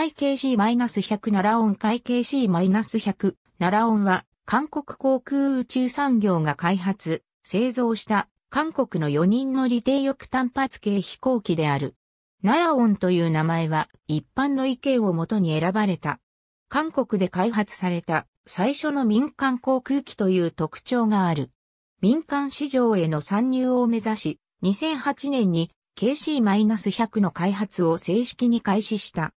海 KC-100 奈良音海 KC-100 ラオ音は韓国航空宇宙産業が開発、製造した韓国の4人乗り低翼単発系飛行機である。奈良音という名前は一般の意見をもとに選ばれた。韓国で開発された最初の民間航空機という特徴がある。民間市場への参入を目指し、2008年に KC-100 の開発を正式に開始した。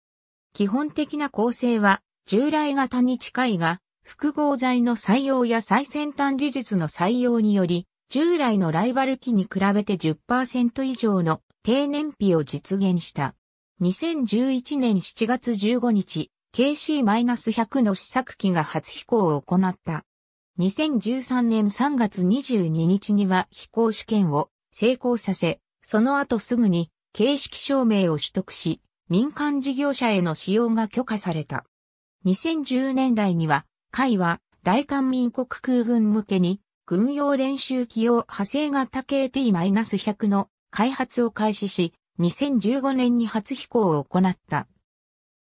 基本的な構成は従来型に近いが、複合材の採用や最先端技術の採用により、従来のライバル機に比べて10%以上の低燃費を実現した。2011年7月15日、KC-100 の試作機が初飛行を行った。2013年3月22日には飛行試験を成功させ、その後すぐに形式証明を取得し、民間事業者への使用が許可された。2010年代には、海は大韓民国空軍向けに軍用練習機用派生型 KT-100 の開発を開始し、2015年に初飛行を行った。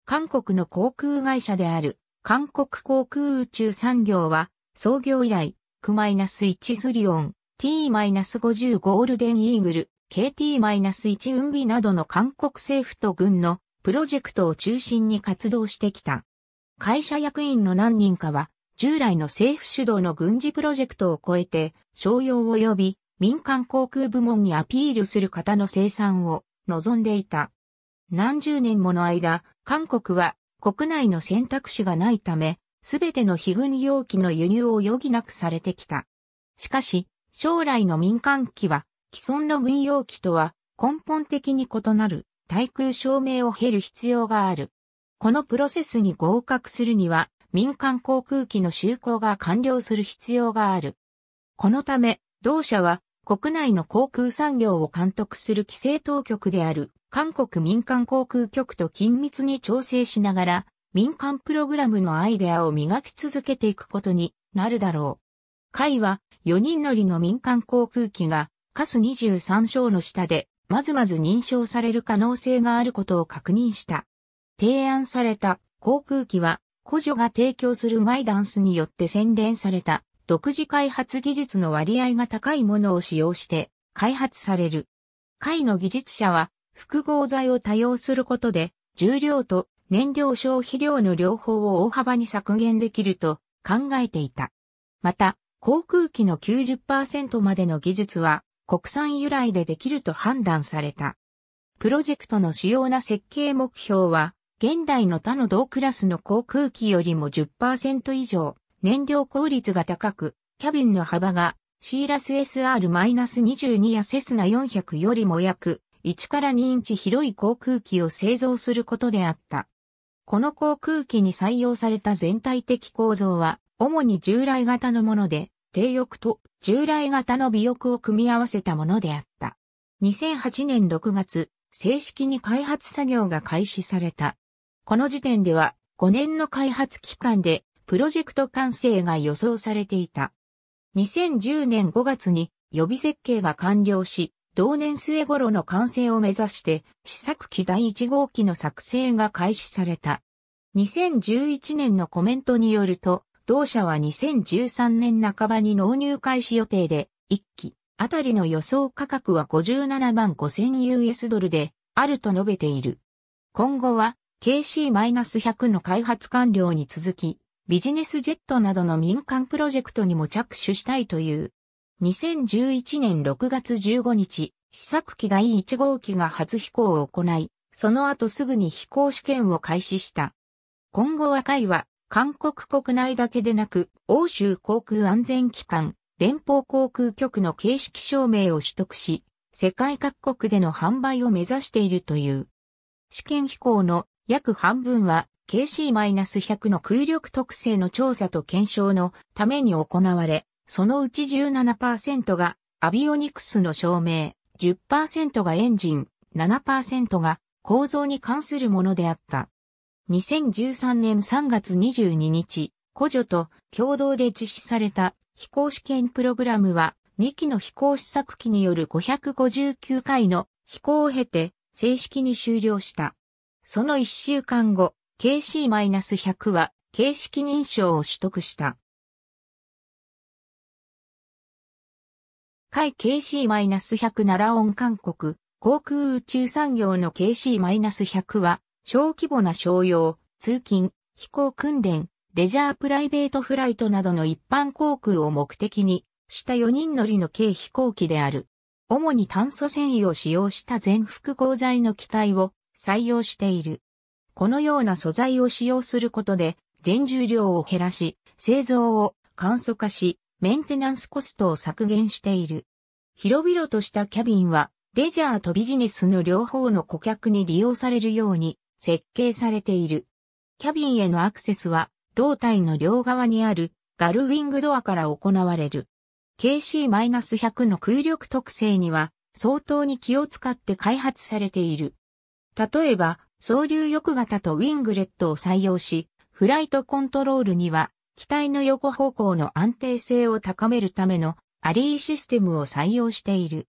韓国の航空会社である韓国航空宇宙産業は創業以来、Q-1 スリオン t 5 0ゴールデンイーグル KT-1 運備などの韓国政府と軍のプロジェクトを中心に活動してきた。会社役員の何人かは、従来の政府主導の軍事プロジェクトを超えて、商用及び民間航空部門にアピールする方の生産を望んでいた。何十年もの間、韓国は国内の選択肢がないため、すべての非軍用機の輸入を余儀なくされてきた。しかし、将来の民間機は既存の軍用機とは根本的に異なる対空照明を経る必要がある。このプロセスに合格するには民間航空機の就航が完了する必要がある。このため、同社は国内の航空産業を監督する規制当局である韓国民間航空局と緊密に調整しながら民間プログラムのアイデアを磨き続けていくことになるだろう。会は4人乗りの民間航空機がカス23章の下で、まずまず認証される可能性があることを確認した。提案された航空機は、古女が提供するガイダンスによって洗練された独自開発技術の割合が高いものを使用して開発される。会の技術者は複合材を多用することで重量と燃料消費量の両方を大幅に削減できると考えていた。また、航空機の90%までの技術は国産由来でできると判断された。プロジェクトの主要な設計目標は、現代の他の同クラスの航空機よりも10%以上、燃料効率が高く、キャビンの幅が、シーラス SR-22 やセスナ400よりも約1から2インチ広い航空機を製造することであった。この航空機に採用された全体的構造は、主に従来型のもので、低翼と従来型の尾翼を組み合わせたものであった。2008年6月、正式に開発作業が開始された。この時点では5年の開発期間でプロジェクト完成が予想されていた。2010年5月に予備設計が完了し、同年末頃の完成を目指して試作機第1号機の作成が開始された。2011年のコメントによると、同社は2013年半ばに納入開始予定で、1機あたりの予想価格は57万 5000US ドルで、あると述べている。今後は KC-100 の開発完了に続き、ビジネスジェットなどの民間プロジェクトにも着手したいという。2011年6月15日、試作機第1号機が初飛行を行い、その後すぐに飛行試験を開始した。今後若いは韓国国内だけでなく、欧州航空安全機関、連邦航空局の形式証明を取得し、世界各国での販売を目指しているという。試験飛行の約半分は KC-100 の空力特性の調査と検証のために行われ、そのうち17%がアビオニクスの証明、10%がエンジン、7%が構造に関するものであった。2013年3月22日、古女と共同で実施された飛行試験プログラムは、2機の飛行試作機による559回の飛行を経て正式に終了した。その1週間後、KC-100 は形式認証を取得した。海 KC-100 奈良音韓国航空宇宙産業の KC-100 は小規模な商用、通勤、飛行訓練、レジャープライベートフライトなどの一般航空を目的にした4人乗りの軽飛行機である。主に炭素繊維を使用した全複合材の機体を採用している。このような素材を使用することで、全重量を減らし、製造を簡素化し、メンテナンスコストを削減している。広々としたキャビンは、レジャーとビジネスの両方の顧客に利用されるように設計されている。キャビンへのアクセスは、胴体の両側にあるガルウィングドアから行われる。KC-100 の空力特性には相当に気を使って開発されている。例えば、総流翼型とウィングレットを採用し、フライトコントロールには、機体の横方向の安定性を高めるためのアリーシステムを採用している。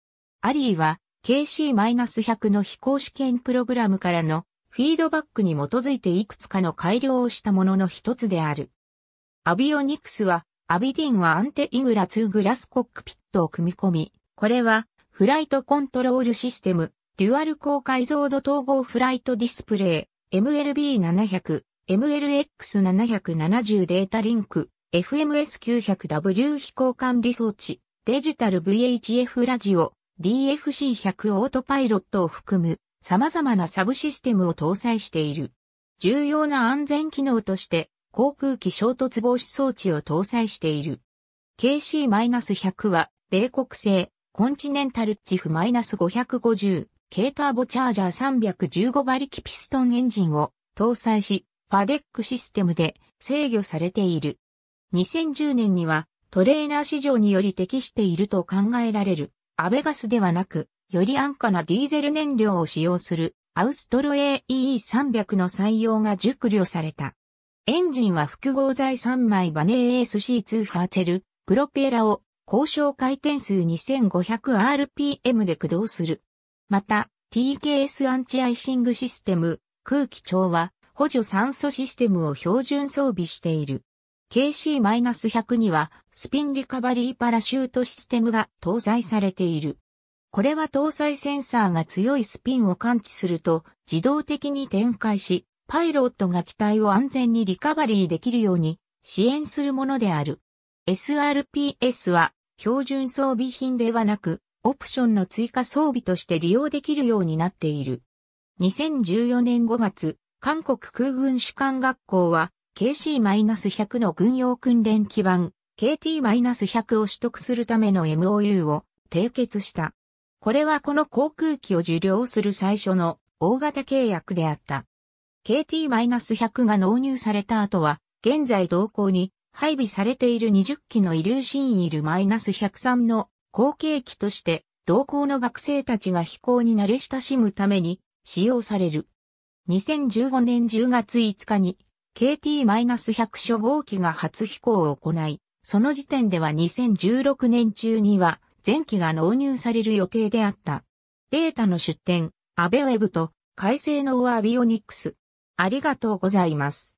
アリーは KC-100 の飛行試験プログラムからのフィードバックに基づいていくつかの改良をしたものの一つである。アビオニクスは、アビディンはアンテイグラ2グラスコックピットを組み込み、これは、フライトコントロールシステム、デュアル高解像度統合フライトディスプレイ、MLB700、MLX770 データリンク、FMS900W 飛行管理装置、デジタル VHF ラジオ、DFC100 オートパイロットを含む様々なサブシステムを搭載している。重要な安全機能として航空機衝突防止装置を搭載している。KC-100 は米国製コンチネンタルチフ -550 軽ターボチャージャー315馬力ピストンエンジンを搭載し、ファデックシステムで制御されている。2010年にはトレーナー市場により適していると考えられるアベガスではなくより安価なディーゼル燃料を使用するアウストロ AEE300 の採用が熟慮された。エンジンは複合材3枚バネエース c 2ファーチェル、プロペラを高渉回転数 2500rpm で駆動する。また、TKS アンチアイシングシステム、空気調は補助酸素システムを標準装備している。KC-100 にはスピンリカバリーパラシュートシステムが搭載されている。これは搭載センサーが強いスピンを感知すると自動的に展開し、パイロットが機体を安全にリカバリーできるように支援するものである。SRPS は標準装備品ではなく、オプションの追加装備として利用できるようになっている。2014年5月、韓国空軍士官学校は KC-100 の軍用訓練基盤 KT-100 を取得するための MOU を締結した。これはこの航空機を受領する最初の大型契約であった。KT-100 が納入された後は、現在同行に配備されている20機のイリューシンイル -103 の後継機として、同行の学生たちが飛行に慣れ親しむために使用される。2015年10月5日に KT-100 初号機が初飛行を行い、その時点では2016年中には前期が納入される予定であった。データの出展、アベウェブと改正のオアビオニックス。ありがとうございます。